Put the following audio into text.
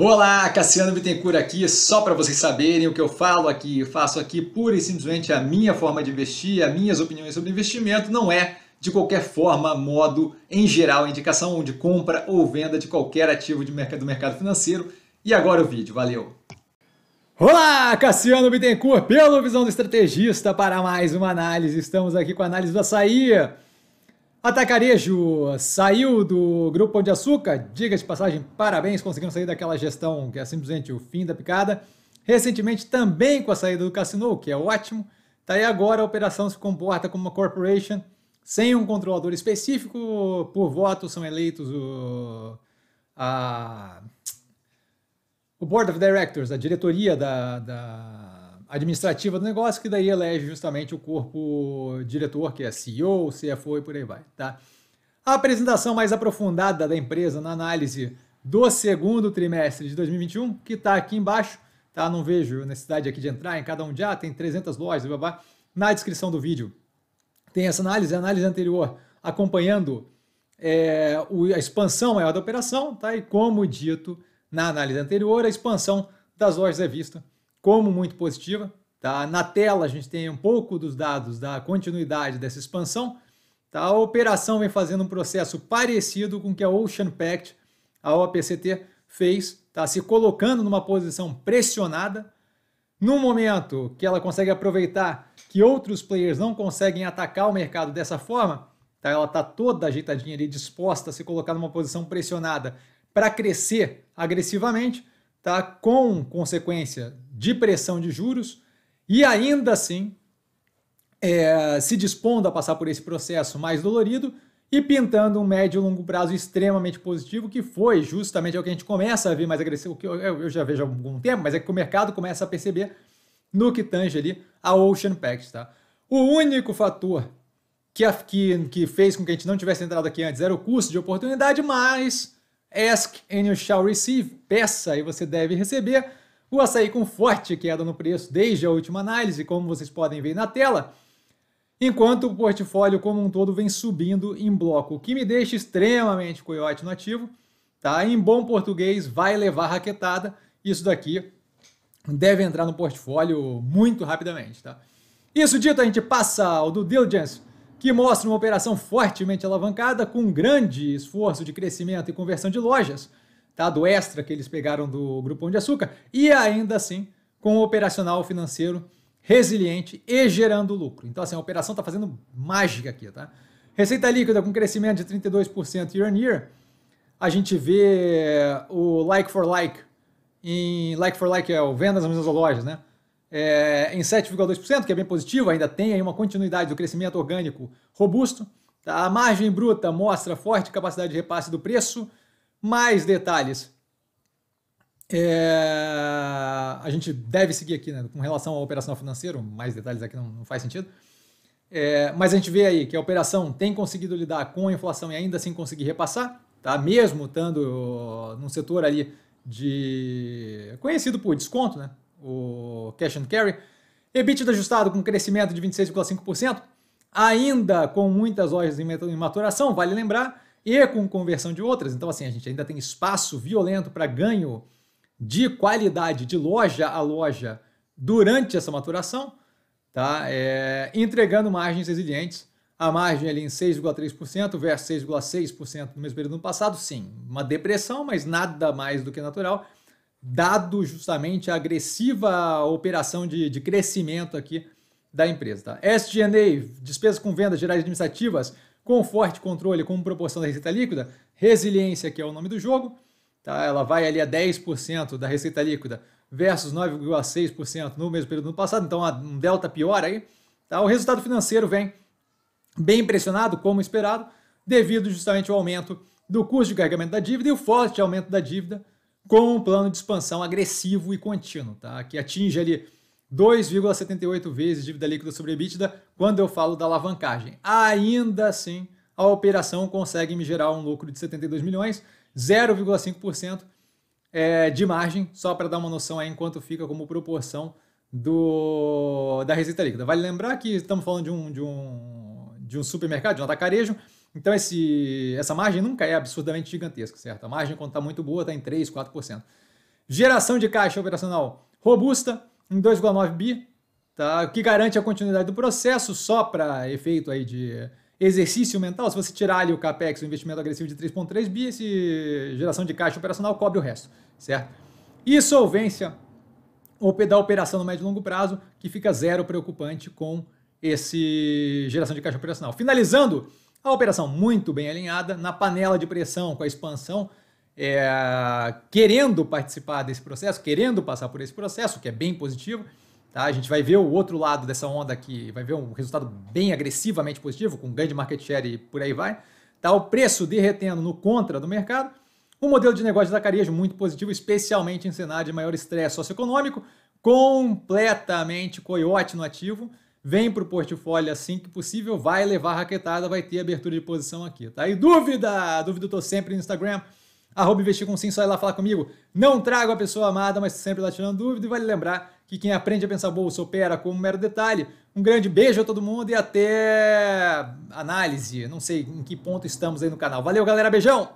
Olá, Cassiano Bittencourt aqui, só para vocês saberem o que eu falo aqui, eu faço aqui pura e simplesmente a minha forma de investir, as minhas opiniões sobre investimento, não é de qualquer forma, modo, em geral, indicação de compra ou venda de qualquer ativo de mercado, do mercado financeiro. E agora o vídeo, valeu! Olá, Cassiano Bittencourt, pelo Visão do Estrategista, para mais uma análise. Estamos aqui com a análise do açaí. Atacarejo saiu do Grupo Pão de Açúcar. Diga de passagem, parabéns, conseguiram sair daquela gestão que é simplesmente o fim da picada. Recentemente, também com a saída do Cassino, que é ótimo. Tá aí agora a operação se comporta como uma corporation, sem um controlador específico. Por voto são eleitos o, a, o Board of Directors, a diretoria da, da administrativa do negócio, que daí elege justamente o corpo diretor, que é CEO, CFO e por aí vai, tá? A apresentação mais aprofundada da empresa na análise do segundo trimestre de 2021, que está aqui embaixo, tá? Não vejo necessidade aqui de entrar em cada um já, ah, tem 300 lojas, blá, blá. na descrição do vídeo tem essa análise, a análise anterior acompanhando é, a expansão maior da operação, tá? E como dito na análise anterior, a expansão das lojas é vista como muito positiva. Tá? Na tela a gente tem um pouco dos dados da continuidade dessa expansão. Tá? A operação vem fazendo um processo parecido com o que a Ocean Pact, a OPCT, fez, tá? se colocando numa posição pressionada, no momento que ela consegue aproveitar que outros players não conseguem atacar o mercado dessa forma, tá? ela está toda ajeitadinha ali, disposta a se colocar numa posição pressionada para crescer agressivamente, tá? com consequência de pressão de juros e ainda assim é, se dispondo a passar por esse processo mais dolorido e pintando um médio e longo prazo extremamente positivo, que foi justamente o que a gente começa a ver mais agressivo, que eu, eu já vejo há algum tempo, mas é que o mercado começa a perceber no que tange ali a Ocean Pact. Tá? O único fator que, a, que, que fez com que a gente não tivesse entrado aqui antes era o custo de oportunidade, mas ask and you shall receive, peça e você deve receber, o açaí com forte queda no preço desde a última análise, como vocês podem ver na tela, enquanto o portfólio como um todo vem subindo em bloco, o que me deixa extremamente coiote no ativo. Tá? Em bom português, vai levar raquetada. Isso daqui deve entrar no portfólio muito rapidamente. Tá? Isso dito, a gente passa ao do Diligence, que mostra uma operação fortemente alavancada, com grande esforço de crescimento e conversão de lojas tá? do extra que eles pegaram do Pão de Açúcar, e ainda assim com o operacional financeiro resiliente e gerando lucro. Então, assim, a operação está fazendo mágica aqui. Tá? Receita líquida com crescimento de 32% year on year. A gente vê eh, o like for like, em like for like é o vendas nas mesmas lojas, né? É, em 7,2%, que é bem positivo, ainda tem aí uma continuidade do crescimento orgânico robusto. Tá? A margem bruta mostra forte capacidade de repasse do preço, mais detalhes. É... A gente deve seguir aqui, né? Com relação à operação financeira, mais detalhes aqui não, não faz sentido. É, mas a gente vê aí que a operação tem conseguido lidar com a inflação e ainda assim conseguir repassar, tá? Mesmo estando num setor ali de conhecido por desconto, né? O cash and carry, EBITDA ajustado com crescimento de 26,5%, ainda com muitas lojas em maturação, vale lembrar, e com conversão de outras. Então, assim, a gente ainda tem espaço violento para ganho de qualidade de loja a loja durante essa maturação, tá? É, entregando margens resilientes. A margem ali em 6,3% versus 6,6% no mesmo período do passado, sim, uma depressão, mas nada mais do que natural, dado justamente a agressiva operação de, de crescimento aqui da empresa. Tá? SG&A, despesas com vendas gerais administrativas, com forte controle como proporção da receita líquida, resiliência, que é o nome do jogo, tá? ela vai ali a 10% da receita líquida versus 9,6% no mesmo período do ano passado, então um delta pior aí. Tá? O resultado financeiro vem bem impressionado, como esperado, devido justamente ao aumento do custo de carregamento da dívida e o forte aumento da dívida com um plano de expansão agressivo e contínuo, tá? que atinge ali 2,78 vezes dívida líquida sobre EBITDA quando eu falo da alavancagem. Ainda assim, a operação consegue me gerar um lucro de 72 milhões, 0,5% é, de margem, só para dar uma noção aí enquanto fica como proporção do, da receita líquida. Vale lembrar que estamos falando de um, de um, de um supermercado, de um atacarejo, então esse, essa margem nunca é absurdamente gigantesca, certo? A margem, quando está muito boa, está em 3%, 4%. Geração de caixa operacional robusta, em 2,9 bi, tá? o que garante a continuidade do processo só para efeito aí de exercício mental. Se você tirar ali o capex, o investimento agressivo de 3,3 bi, esse geração de caixa operacional cobre o resto, certo? E solvência da operação no médio e longo prazo, que fica zero preocupante com esse geração de caixa operacional. Finalizando, a operação muito bem alinhada na panela de pressão com a expansão é, querendo participar desse processo, querendo passar por esse processo, que é bem positivo. Tá? A gente vai ver o outro lado dessa onda aqui, vai ver um resultado bem agressivamente positivo, com grande market share e por aí vai. Tá? O preço derretendo no contra do mercado. O modelo de negócio da Carejo muito positivo, especialmente em cenário de maior estresse socioeconômico, completamente coiote no ativo. Vem para o portfólio assim que possível, vai levar raquetada, vai ter abertura de posição aqui. Tá? E dúvida? Dúvida eu estou sempre no Instagram arroba investir com sim, só ir lá falar comigo. Não trago a pessoa amada, mas sempre lá tirando dúvida. E vale lembrar que quem aprende a pensar bolsa opera como um mero detalhe. Um grande beijo a todo mundo e até análise. Não sei em que ponto estamos aí no canal. Valeu, galera. Beijão!